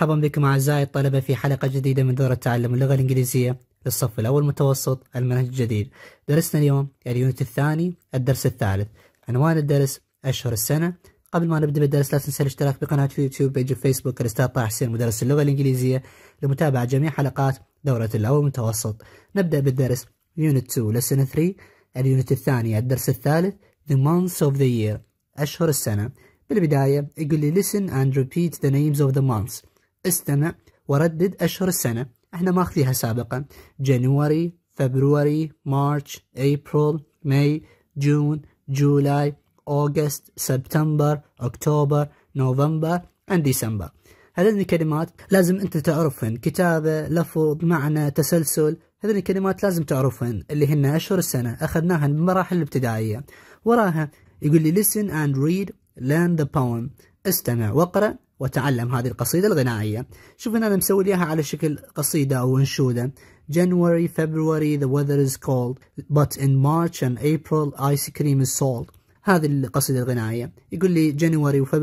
مرحبا بكم أعزائي الطلبة في حلقة جديدة من دورة تعلم اللغة الإنجليزية للصف الأول متوسط المنهج الجديد درسنا اليوم اليونت الثاني الدرس الثالث عنوان الدرس أشهر السنة قبل ما نبدأ بالدرس لا تنسى الاشتراك بقناة في اليوتيوب بيج فيسبوك الأستاذ طه حسين مدرس اللغة الإنجليزية لمتابعة جميع حلقات دورة الأول متوسط نبدأ بالدرس يونت 2 لسن 3 اليونت الثاني الدرس الثالث The months of the year أشهر السنة بالبداية يقول لي listen and repeat the names of the months استمع وردد أشهر السنة احنا ماخذيها سابقا جانوري فبروري مارش أبريل ماي جون جولاي أوغست سبتمبر أكتوبر نوفمبر and December هذه الكلمات لازم أنت تعرفهن كتابة لفظ معنى تسلسل هذه الكلمات لازم تعرفهن اللي هن أشهر السنة أخذناها بالمراحل الابتدائية وراها يقول لي listen and read learn the poem استمع واقرأ وتعلم هذه القصيدة الغنائية شوف هنا أنا مسوي ليها على شكل قصيدة أو أنشودة January, February the weather is cold but in March and April ice cream is sold هذه القصيدة الغنائية يقول لي و February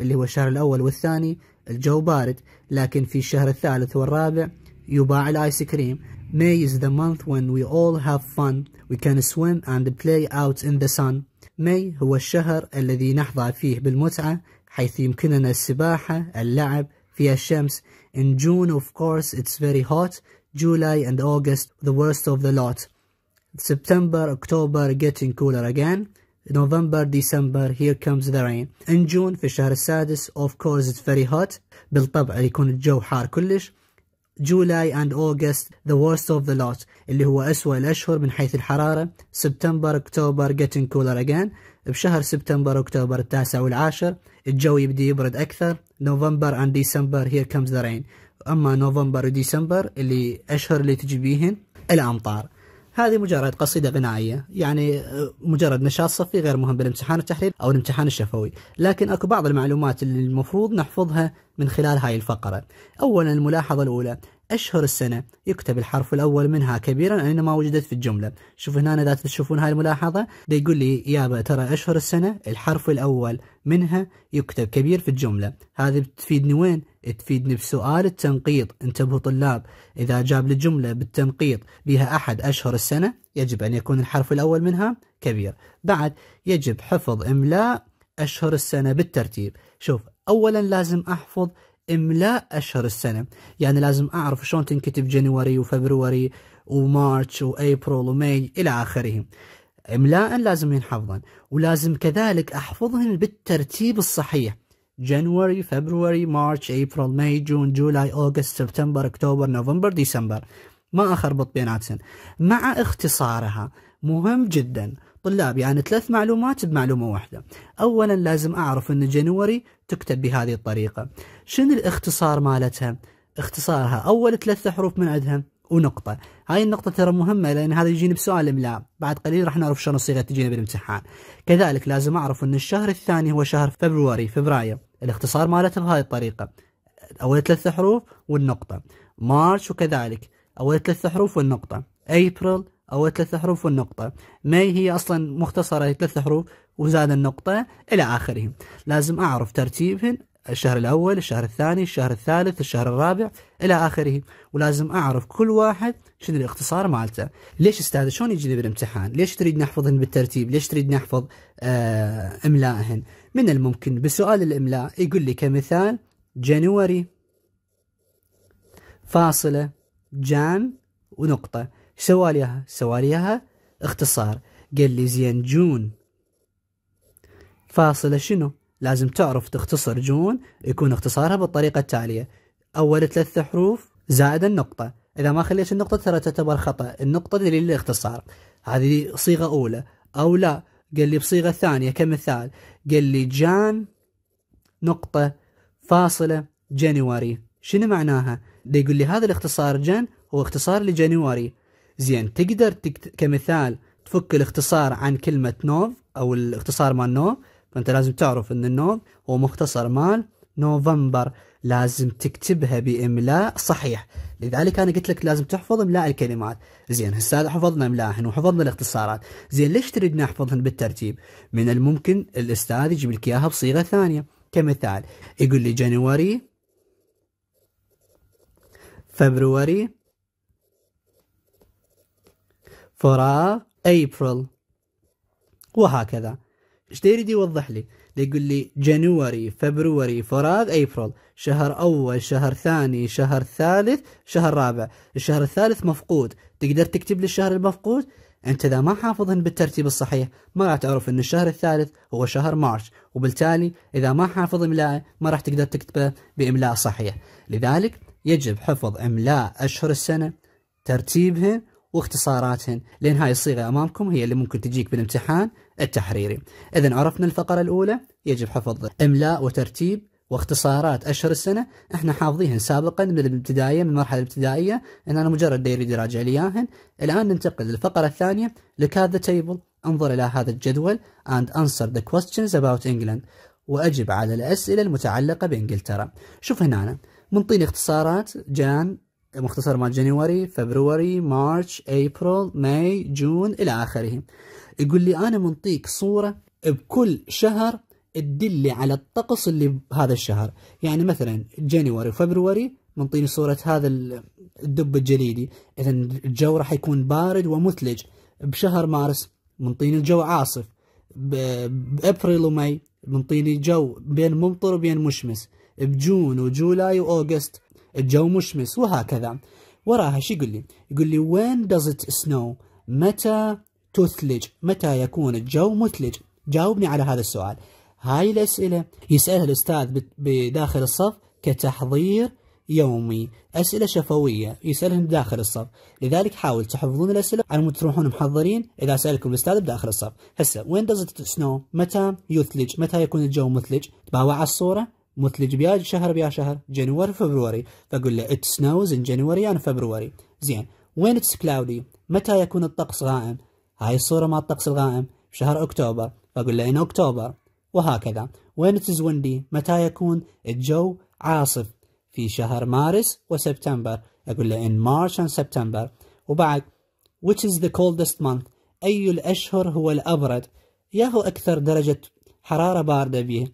اللي هو الشهر الأول والثاني الجو بارد لكن في الشهر الثالث والرابع يباع الايس كريم May is the month when we all have fun we can swim and play out in the sun May هو الشهر الذي نحظى فيه بالمتعة حيث يمكننا السباحة اللعب في الشمس In June of course it's very hot July and August the worst of the lot September, October getting cooler again November, December, here comes the rain. In June في الشهر السادس, of course it's very hot. بالطبع يكون الجو حار كلش. July and August, the worst of the lot. اللي هو أسوأ الأشهر من حيث الحرارة. September, October, getting cooler again. بشهر سبتمبر أكتوبر التاسع والعاشر الجو يبدي يبرد أكثر نوفمبر عن ديسمبر هير كمز ذا رين أما نوفمبر وديسمبر اللي أشهر اللي تجي بيهن الأمطار هذه مجرد قصيدة غنائية يعني آه، مجرد نشاط صفي غير مهم بالامتحان التحليل أو الامتحان الشفوي لكن أكو بعض المعلومات اللي المفروض نحفظها من خلال هاي الفقرة أولا الملاحظة الأولى أشهر السنة يكتب الحرف الأول منها كبيرا أينما وجدت في الجملة شوف هنا إذا تشوفون هاي الملاحظة يقول لي يابا ترى أشهر السنة الحرف الأول منها يكتب كبير في الجملة هذه بتفيدني وين؟ تفيدني بسؤال التنقيط انتبهوا طلاب إذا جاب لي جملة بالتنقيط بها أحد أشهر السنة يجب أن يكون الحرف الأول منها كبير بعد يجب حفظ إملاء أشهر السنة بالترتيب شوف أولا لازم أحفظ املاء اشهر السنه يعني لازم اعرف شلون تنكتب جانوري وفبروري ومارتش وابريل وماي الى اخره املاء لازم ينحفظن ولازم كذلك احفظهن بالترتيب الصحيح جانوري فبروري مارتش ابريل ماي جون جولاي اوغست سبتمبر اكتوبر نوفمبر ديسمبر ما اخربط بيناتهم مع اختصارها مهم جدا طلاب يعني ثلاث معلومات بمعلومة واحدة أولا لازم أعرف أن جنوري تكتب بهذه الطريقة شنو الاختصار مالتها اختصارها أول ثلاثة حروف من عندها ونقطة هاي النقطة ترى مهمة لأن هذا يجيني بسؤال إملاء بعد قليل راح نعرف شلون الصيغة تجينا بالامتحان كذلك لازم أعرف أن الشهر الثاني هو شهر فبراير فبراير الاختصار مالتها بهذه الطريقة أول ثلاثة حروف والنقطة مارش وكذلك أول ثلاثة حروف والنقطة أبريل أو ثلاث حروف والنقطة ماي هي أصلا مختصرة هي ثلاث حروف وزاد النقطة إلى آخره لازم أعرف ترتيبهن الشهر الأول الشهر الثاني الشهر الثالث الشهر الرابع إلى آخره ولازم أعرف كل واحد شنو الاختصار مالته ليش استاذ شلون يجيني بالامتحان ليش تريد نحفظهن بالترتيب ليش تريد نحفظ آه إملائهن من الممكن بسؤال الإملاء يقول لي كمثال جانوري فاصلة جان ونقطة سواليها سواليها اختصار قال لي زين جون فاصلة شنو لازم تعرف تختصر جون يكون اختصارها بالطريقة التالية أول ثلاث حروف زائد النقطة إذا ما خليت النقطة ترى تعتبر خطأ النقطة دليل الاختصار هذه صيغة أولى أو لا قال لي بصيغة ثانية كمثال قال لي جان نقطة فاصلة جانواري شنو معناها؟ يقول لي هذا الاختصار جن هو اختصار لجانواري زين تقدر تكت... كمثال تفك الاختصار عن كلمة نوف أو الاختصار مال نوف فأنت لازم تعرف أن النوف هو مختصر مال نوفمبر لازم تكتبها بإملاء صحيح لذلك أنا قلت لك لازم تحفظ إملاء الكلمات زين هسه حفظنا إملاءهن وحفظنا الاختصارات زين ليش تريد نحفظهن بالترتيب من الممكن الأستاذ يجيب لك إياها بصيغة ثانية كمثال يقول لي جانوري فبروري for April وهكذا ايش يريد يوضح لي يقول لي جانوري فبروري فراغ أبريل شهر أول شهر ثاني شهر ثالث شهر رابع الشهر الثالث مفقود تقدر تكتب لي الشهر المفقود أنت إذا ما حافظهن بالترتيب الصحيح ما راح تعرف أن الشهر الثالث هو شهر مارش وبالتالي إذا ما حافظ إملائه ما راح تقدر تكتبه بإملاء صحيح لذلك يجب حفظ إملاء أشهر السنة ترتيبهن واختصاراتهن لأن هاي الصيغة أمامكم هي اللي ممكن تجيك بالامتحان التحريري إذا عرفنا الفقرة الأولى يجب حفظ إملاء وترتيب واختصارات اشهر السنه احنا حافظيهن سابقا من الابتدائيه من المرحله الابتدائيه ان انا مجرد يريد يراجع لي اياهن الان ننتقل للفقره الثانيه لوك ذا تيبل انظر الى هذا الجدول اند انسر ذا كويستشنز اباوت انجلاند واجب على الاسئله المتعلقه بانجلترا شوف هنا أنا. منطيني اختصارات جان مختصر مال جانيوري فبروري مارش ابريل ماي جون الى اخره يقول لي انا منطيك صوره بكل شهر تدلي على الطقس اللي بهذا الشهر يعني مثلا جانيوري وفبروري منطيني صورة هذا الدب الجليدي إذا الجو راح يكون بارد ومثلج بشهر مارس منطيني الجو عاصف بأبريل وماي منطيني جو بين ممطر وبين مشمس بجون وجولاي وأوغست الجو مشمس وهكذا وراها شي يقول لي يقول لي when does it snow متى تثلج متى يكون الجو مثلج جاوبني على هذا السؤال هاي الأسئلة يسألها الأستاذ بداخل الصف كتحضير يومي أسئلة شفوية يسألهم بداخل الصف لذلك حاول تحفظون الأسئلة على مود تروحون محضرين إذا سألكم الأستاذ بداخل الصف هسه وين does it snow متى يثلج متى يكون الجو مثلج تباوع على الصورة مثلج بيا شهر بيا شهر جنوري فبروري فاقول له it snows in January and February زين وين اتس cloudy متى يكون الطقس غائم هاي الصوره مع الطقس الغائم شهر اكتوبر فاقول له ان اكتوبر وهكذا وين اتس ويندي متى يكون الجو عاصف في شهر مارس وسبتمبر اقول له in March and September وبعد which is the coldest month أي الأشهر هو الأبرد يا هو أكثر درجة حرارة باردة به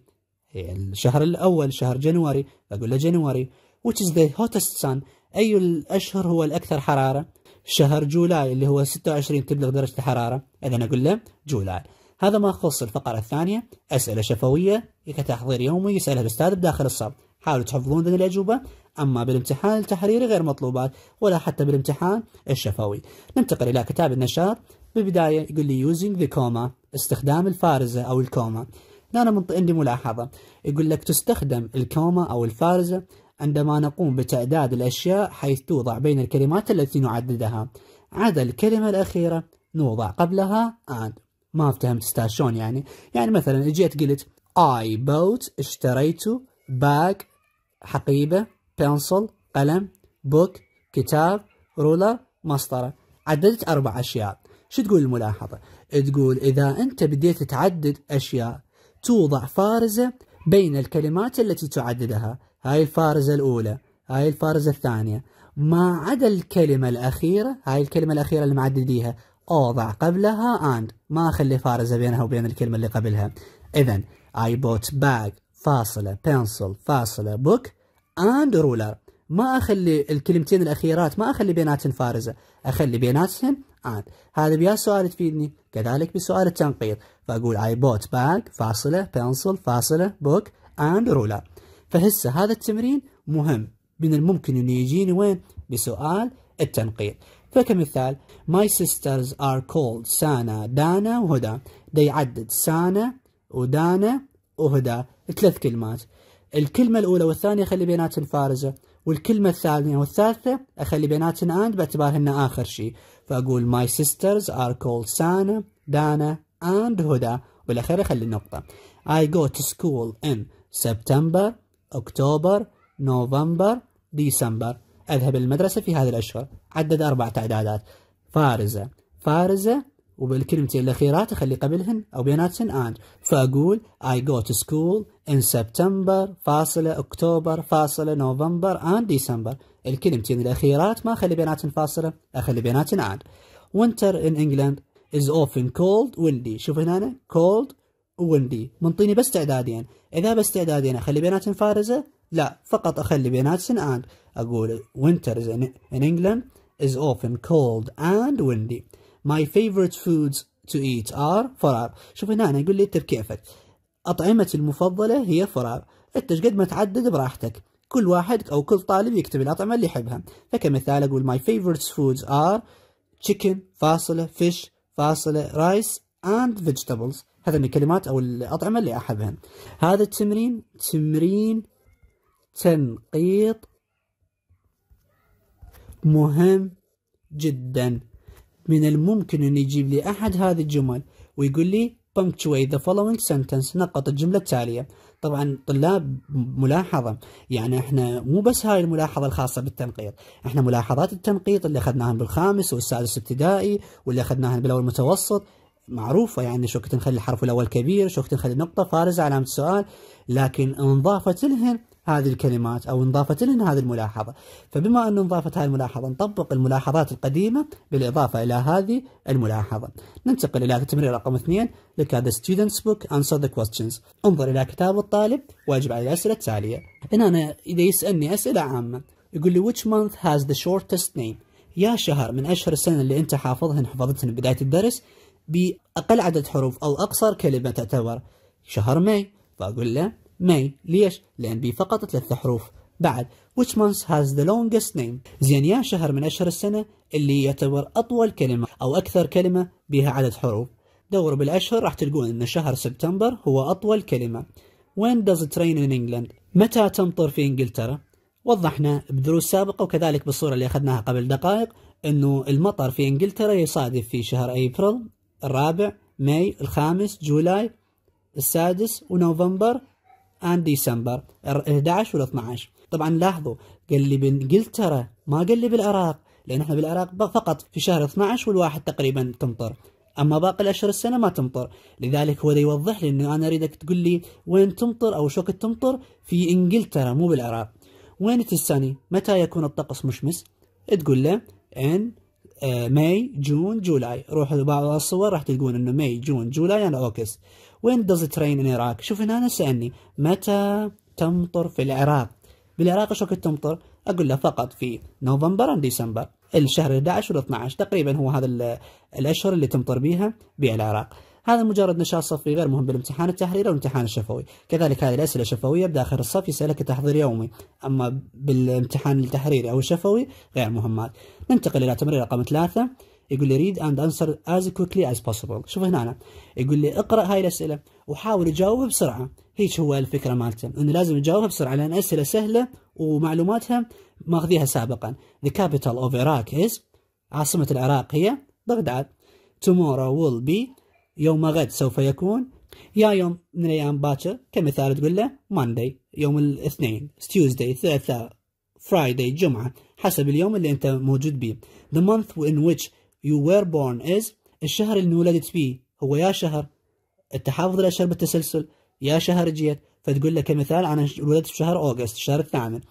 الشهر الأول شهر جانوري أقول له جانوري which is the hottest sun أي الأشهر هو الأكثر حرارة شهر جولاي اللي هو 26 تبلغ درجة الحرارة إذا أقول له جولاي هذا ما يخص الفقرة الثانية أسئلة شفوية كتحضير يومي يسألها الأستاذ بداخل الصف حاولوا تحفظون ذي الأجوبة أما بالامتحان التحريري غير مطلوبات ولا حتى بالامتحان الشفوي ننتقل إلى كتاب النشاط بالبداية يقول لي using the كوما استخدام الفارزة أو الكوما هنا من عندي ملاحظة يقول لك تستخدم الكومة أو الفارزة عندما نقوم بتعداد الأشياء حيث توضع بين الكلمات التي نعددها عدا الكلمة الأخيرة نوضع قبلها and ما افتهمت تستاشون يعني يعني مثلا اجيت قلت I bought اشتريت bag حقيبة pencil قلم book كتاب رولر مسطرة عددت أربع أشياء شو تقول الملاحظة؟ تقول إذا أنت بديت تعدد أشياء توضع فارزة بين الكلمات التي تعددها هاي الفارزة الأولى هاي الفارزة الثانية ما عدا الكلمة الأخيرة هاي الكلمة الأخيرة اللي معدديها أوضع قبلها and ما أخلي فارزة بينها وبين الكلمة اللي قبلها إذا I bought bag فاصلة pencil فاصلة book and ruler ما أخلي الكلمتين الأخيرات ما أخلي بيناتهم فارزة أخلي بيناتهم and هذا بيا سؤال تفيدني كذلك بسؤال التنقيط فأقول I bought bag فاصلة pencil فاصلة book and ruler فهسه هذا التمرين مهم من الممكن أنه يجيني وين بسؤال التنقيط فكمثال My sisters are called سانا دانا وهدى ده يعدد سانا ودانا وهدى ثلاث كلمات الكلمة الأولى والثانية أخلي بيناتهم فارزة والكلمة الثانية والثالثة أخلي بيناتهم آند باعتبارهن آخر شيء فأقول My sisters are called سانا دانا and هدى والأخيرة خلي النقطة I go to school in September أكتوبر نوفمبر ديسمبر أذهب المدرسة في هذه الأشهر عدد أربع تعدادات فارزة فارزة وبالكلمتين الأخيرات أخلي قبلهن أو بيناتهن and فأقول I go to school in September فاصلة أكتوبر فاصلة نوفمبر and December الكلمتين الأخيرات ما أخلي بيناتهن فاصلة أخلي بيناتهن and Winter in England is often cold windy شوف هنا أنا cold windy منطيني بس تعدادين إذا بس تعدادين أخلي بيناتهم فارزة لا فقط أخلي بيناتهم and أقول winter is in England is often cold and windy my favorite foods to eat are فرار شوف هنا أنا يقول لي انت بكيفك أطعمتي المفضلة هي فرار أنت قد ما تعدد براحتك كل واحد أو كل طالب يكتب الأطعمة اللي يحبها فكمثال أقول my favorite foods are chicken فاصلة fish فاصلة رايس اند فيجيتابلز هذه الكلمات او الاطعمه اللي احبها هذا التمرين تمرين تنقيط مهم جدا من الممكن ان يجيب لي احد هذه الجمل ويقول لي punctuate the following sentence نقط الجمله التاليه طبعا طلاب ملاحظه يعني احنا مو بس هاي الملاحظه الخاصه بالتنقيط احنا ملاحظات التنقيط اللي اخذناها بالخامس والسادس ابتدائي واللي اخذناها بالاول متوسط معروفة يعني شو كنت نخلي الحرف الأول كبير شو كنت نخلي نقطة فارزة علامة سؤال لكن انضافت لهن هذه الكلمات أو انضافت لنا هذه الملاحظة فبما أنه انضافت هذه الملاحظة نطبق الملاحظات القديمة بالإضافة إلى هذه الملاحظة ننتقل إلى التمرين رقم اثنين لك ذا students book answer the questions انظر إلى كتاب الطالب واجب على الأسئلة التالية هنا أنا إذا يسألني أسئلة عامة يقول لي which month has the shortest name يا شهر من أشهر السنة اللي أنت حافظهن حفظتهن بداية الدرس بأقل عدد حروف أو أقصر كلمة تعتبر شهر ماي فأقول له ماي ليش؟ لأن بي فقط ثلاث حروف بعد which month has the longest name زين يا شهر من أشهر السنة اللي يعتبر أطول كلمة أو أكثر كلمة بها عدد حروف دوروا بالأشهر راح تلقون أن شهر سبتمبر هو أطول كلمة When does it rain in England؟ متى تمطر في إنجلترا؟ وضحنا بدروس سابقة وكذلك بالصورة اللي أخذناها قبل دقائق أنه المطر في إنجلترا يصادف في شهر أبريل الرابع ماي الخامس جولاي السادس ونوفمبر اند ديسمبر 11 ولا 12 طبعا لاحظوا قال لي بانجلترا ما قال لي بالعراق لان احنا بالعراق فقط في شهر 12 والواحد تقريبا تمطر اما باقي الاشهر السنه ما تمطر لذلك هو يوضح لي انه انا اريدك تقول لي وين تمطر او شو وقت تمطر في انجلترا مو بالعراق وين تستني متى يكون الطقس مشمس تقول له ان آه، ماي جون جولاي روحوا لبعض الصور راح تلقون انه ماي جون جولاي انا يعني اوكس وين does it rain in Iraq شوف هنا أنا سألني متى تمطر في العراق بالعراق ايش وقت تمطر اقول له فقط في نوفمبر اند ديسمبر الشهر 11 وال 12 تقريبا هو هذا الاشهر اللي تمطر بها بالعراق هذا مجرد نشاط صفي غير مهم بالامتحان التحريري والامتحان الشفوي كذلك هذه الاسئله الشفويه بداخل الصف يسالك تحضير يومي اما بالامتحان التحريري او الشفوي غير مهمات ننتقل الى تمرين رقم ثلاثة يقول لي read and answer as quickly as possible شوف هنا أنا. يقول لي اقرأ هاي الأسئلة وحاول تجاوبها بسرعة هيك هو الفكرة مالته إنه لازم تجاوبها بسرعة لأن أسئلة سهلة ومعلوماتها ماخذيها سابقا the capital of Iraq is عاصمة العراق هي بغداد tomorrow will be يوم غد سوف يكون يا يوم من الأيام باكر كمثال تقول له Monday يوم الاثنين Tuesday ثلاثاء Friday جمعة حسب اليوم اللي أنت موجود به the month in which you were born is الشهر اللي انولدت فيه هو يا شهر التحافظ الأشهر بالتسلسل يا شهر جيت فتقول لك كمثال أنا ولدت في شهر أوغست الشهر الثامن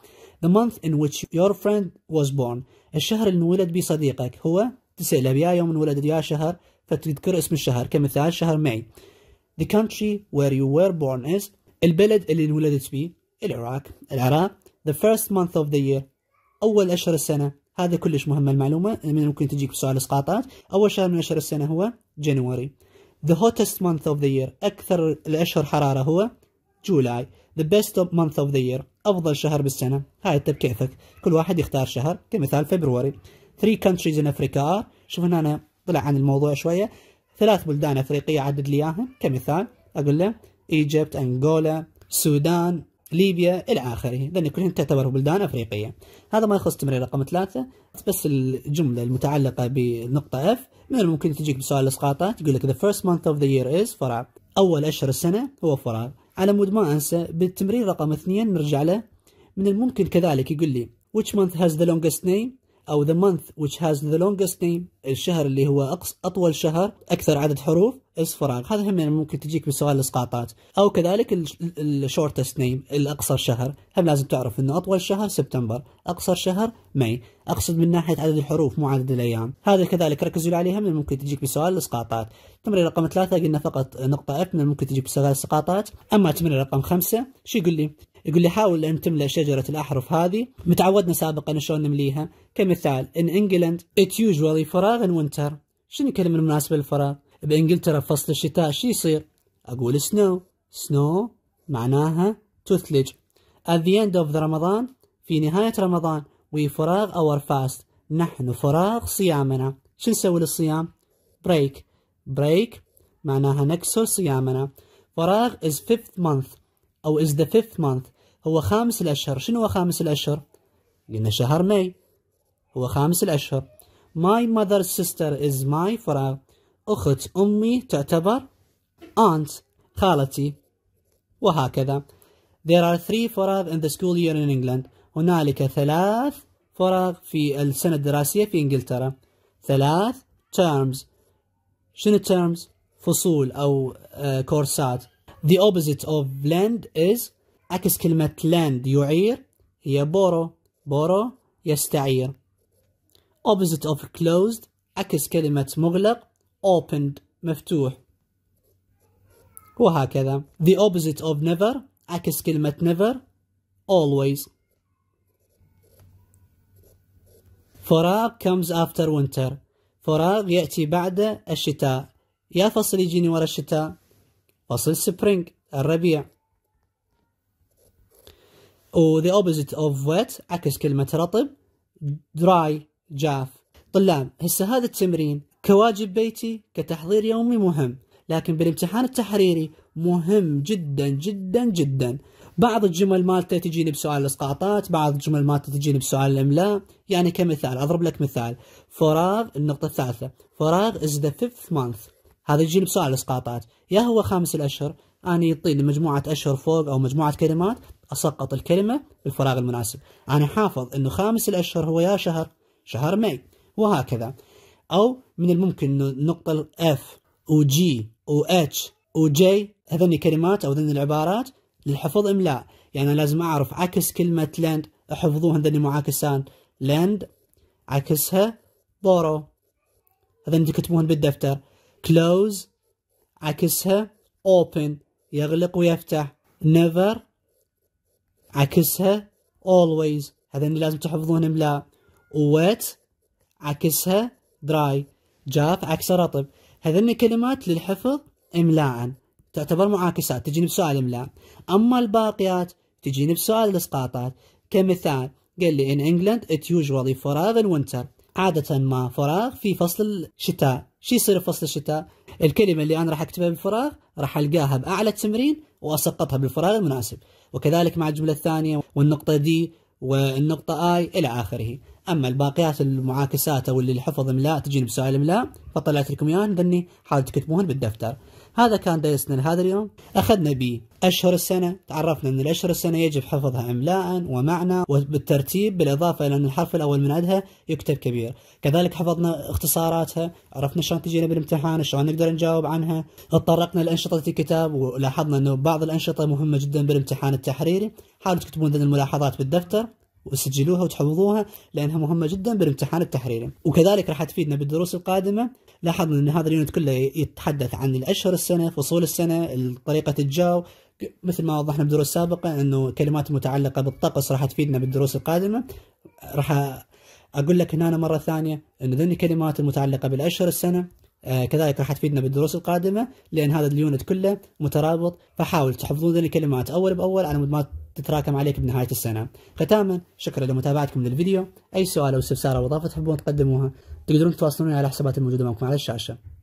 The month in which your friend was born الشهر اللي انولد بيه صديقك هو تسأله يا يوم انولدت يا شهر فتذكر اسم الشهر كمثال شهر ماي The country where you were born is البلد اللي انولدت فيه العراق العراق The first month of the year أول أشهر السنة هذا كلش مهمة المعلومة من ممكن تجيك بسؤال اسقاطات أول شهر من أشهر السنة هو جانوري The hottest month of the year أكثر الأشهر حرارة هو جولاي The best of month of the year أفضل شهر بالسنة هاي أنت بكيفك كل واحد يختار شهر كمثال فبروري Three countries in Africa are شوف هنا أنا طلع عن الموضوع شوية ثلاث بلدان أفريقية عدد لي إياهم كمثال أقول له إيجيبت Angola, Sudan, ليبيا إلى آخره لأن كلهن تعتبر بلدان أفريقية هذا ما يخص تمرين رقم ثلاثة بس الجملة المتعلقة بنقطة اف من الممكن تجيك بسؤال الإسقاطات تقول لك the first month of the year is فراغ أول أشهر السنة هو فراغ على مود ما أنسى بالتمرين رقم اثنين نرجع له من الممكن كذلك يقول لي which month has the longest name أو the month which has the longest name الشهر اللي هو أقص أطول شهر أكثر عدد حروف is فراغ هذا هم يعني ممكن تجيك بسؤال الإسقاطات أو كذلك ال shortest name الأقصر شهر هم لازم تعرف أنه أطول شهر سبتمبر أقصر شهر ماي أقصد من ناحية عدد الحروف مو عدد الأيام هذا كذلك ركزوا عليها من ممكن تجيك بسؤال الإسقاطات تمرين رقم ثلاثة قلنا فقط نقطة F من ممكن تجيك بسؤال الإسقاطات أما تمرين رقم خمسة شو يقول لي يقول لي حاول أن تملأ شجرة الأحرف هذه متعودنا سابقا شلون نمليها كمثال in England it usually فراغ in winter شنو الكلمة المناسبة للفراغ بإنجلترا فصل الشتاء شو يصير أقول snow snow معناها تثلج at the end of the رمضان في نهاية رمضان we فراغ our fast نحن فراغ صيامنا شو نسوي للصيام break break معناها نكسر صيامنا فراغ is fifth month أو is the fifth month هو خامس الأشهر شنو هو خامس الأشهر؟ قلنا شهر ماي هو خامس الأشهر My mother's sister is my for أخت أمي تعتبر aunt خالتي وهكذا There are three فراغ in the school year in England هنالك ثلاث فراغ في السنة الدراسية في إنجلترا ثلاث terms شنو terms؟ فصول أو آه، كورسات The opposite of blend is عكس كلمة land يعير هي borrow borrow يستعير opposite of closed عكس كلمة مغلق opened مفتوح وهكذا the opposite of never عكس كلمة never always فراغ comes after winter فراغ يأتي بعد الشتاء يا فصل يجيني ورا الشتاء فصل spring الربيع وذا اوبوزيت اوف ويت عكس كلمه رطب دراي جاف طلاب هسه هذا التمرين كواجب بيتي كتحضير يومي مهم لكن بالامتحان التحريري مهم جدا جدا جدا بعض الجمل مالته تجيني بسؤال الاسقاطات بعض الجمل مالته تجيني بسؤال الاملاء يعني كمثال اضرب لك مثال فراغ النقطه الثالثه فراغ از ذا fifth مانث هذا يجيني بسؤال الاسقاطات يا هو خامس الاشهر اني يعطيني مجموعه اشهر فوق او مجموعه كلمات أسقط الكلمة بالفراغ المناسب أنا حافظ أنه خامس الأشهر هو يا شهر شهر ماي وهكذا أو من الممكن أنه النقطة F و G و H و J هذين الكلمات أو هذين العبارات للحفظ إملاء يعني لازم أعرف عكس كلمة لاند أحفظوها هذين معاكسان لاند عكسها بورو هذين تكتبوهن بالدفتر close عكسها open يغلق ويفتح never عكسها always هذا اللي لازم تحفظون املاء wet عكسها dry جاف عكسها رطب هذين كلمات للحفظ املاء تعتبر معاكسات تجيني بسؤال املاء اما الباقيات تجيني بسؤال الاسقاطات كمثال قال لي in England it usually فراغ winter عادة ما فراغ في فصل الشتاء شو يصير فصل الشتاء؟ الكلمة اللي أنا راح أكتبها بالفراغ راح ألقاها بأعلى تمرين وأسقطها بالفراغ المناسب وكذلك مع الجملة الثانية والنقطة دي والنقطة آي إلى آخره أما الباقيات المعاكسات أو اللي الحفظ إملاء تجيني بسؤال إملاء فطلعت لكم إياهن ظني حاولت تكتبوهن بالدفتر هذا كان درسنا لهذا اليوم أخذنا به أشهر السنة تعرفنا أن الأشهر السنة يجب حفظها إملاء ومعنى وبالترتيب بالإضافة إلى أن الحرف الأول من عندها يكتب كبير كذلك حفظنا اختصاراتها عرفنا شلون تجينا بالامتحان شلون نقدر نجاوب عنها تطرقنا لأنشطة الكتاب ولاحظنا أنه بعض الأنشطة مهمة جدا بالامتحان التحريري حاولوا تكتبون ذن الملاحظات بالدفتر وسجلوها وتحفظوها لانها مهمه جدا بالامتحان التحريري وكذلك راح تفيدنا بالدروس القادمه لاحظنا ان هذا اليونت كله يتحدث عن الاشهر السنه فصول السنه طريقه الجو مثل ما وضحنا بدروس سابقه انه كلمات متعلقه بالطقس راح تفيدنا بالدروس القادمه راح اقول لك هنا مره ثانيه ان ذني الكلمات المتعلقه بالاشهر السنه آه، كذلك راح تفيدنا بالدروس القادمه لان هذا اليونت كله مترابط فحاول تحفظون ذني الكلمات اول باول على مود ما تتراكم عليك بنهاية السنة ختاما شكرا لمتابعتكم للفيديو أي سؤال أو استفسار أو إضافة تحبون تقدموها تقدرون تتواصلون على الحسابات الموجودة معكم على الشاشة